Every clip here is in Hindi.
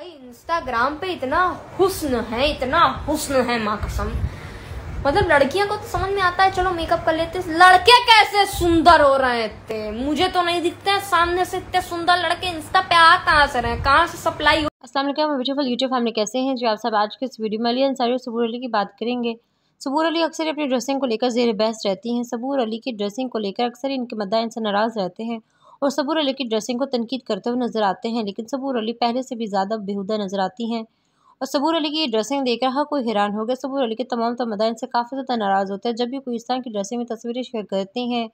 भाई इंस्टाग्राम पे इतना हुस्न है इतना हुस्न है माँ कसम मतलब लड़कियां को तो समझ में आता है चलो मेकअप कर लेते लड़के कैसे सुंदर हो रहे थे मुझे तो नहीं दिखते हैं सामने से इतने सुंदर लड़के इंस्टा पे आ कहाँ से रहे कहाँ से सप्लाई हो असलम ब्यूटीफुल यूट्यूब फैमिली कैसे हैं जो आप सब आज के इस वीडियो में अली अंसारी और सबूर अली की बात करेंगे सबूर अली अक्सर अपनी ड्रेसिंग को लेकर जेर बहस रहती हैं सबूर अली की ड्रेसिंग को लेकर अक्सर इनके मद्दा इनसे नाराज़ रहते हैं और सबूर अली की ड्रेसिंग को तनकीद करते हुए नजर आते हैं लेकिन सबूर अली पहले से भी ज़्यादा बेहूदा नजर आती हैं और सबूर अली की ड्रेसिंग देखकर हर कोई हैरान हो गया सबूर अली के तमाम तमदान इनसे काफ़ी ज़्यादा नाराज़ होते हैं जब भी कोई इस की ड्रेसिंग में तस्वीरें शेयर करती हैं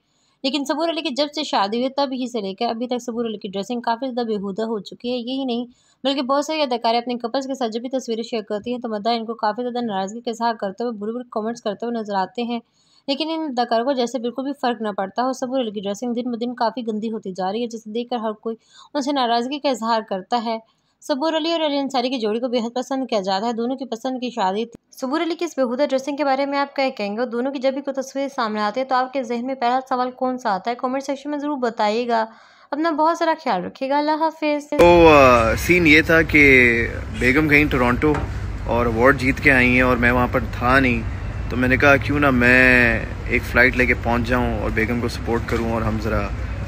लेकिन सबूर अली की जब से शादी हुई तब ही से लेकर अभी तक सबूर अली की ड्रेसिंग काफ़ी ज़्यादा बेहूदा हो चुकी है यही नहीं बल्कि बहुत सारे अदाकारी अपने कपल्स के साथ जब भी तस्वीरें शेयर करती हैं तो मदा इनको काफ़ी ज़्यादा नाराज़गी का इजहार करते हुए बुरे बुरे कमेंट्स करते हुए नजर आते हैं लेकिन इन अदाकारों को जैसे बिल्कुल भी फ़र्क न पड़ता हो सब की ड्रेसिंग दिन ब दिन काफ़ी गंदी होती जा रही है जिसे देखकर हर कोई उनसे नाराज़गी का इजहार करता है सबूर अली और अली अंसारी की जोड़ी को बेहद पसंद किया जाता है दोनों की पसंद की शादी थी सबूर अली की इस बेहूदा ड्रेसिंग के बारे में आप क्या कहेंगे और दोनों की जब भी कोई तस्वीरें सामने आती है तो आपके जहन में पहला सवाल कौन सा आता है कमेंट सेक्शन में ज़रूर बताइएगा अपना बहुत सारा ख्याल रखिएगा अल्लाह हाफिज तो आ, सीन ये था कि बेगम गई टोरंटो और अवार्ड जीत के आई हैं और मैं वहाँ पर था नहीं तो मैंने कहा क्यों ना मैं एक फ़्लाइट लेके पहुंच जाऊं और बेगम को सपोर्ट करूं और हम ज़रा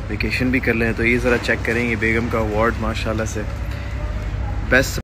वेकेशन भी कर लें तो ये ज़रा चेक करेंगे बेगम का अवार्ड माशाल्लाह से बेस्ट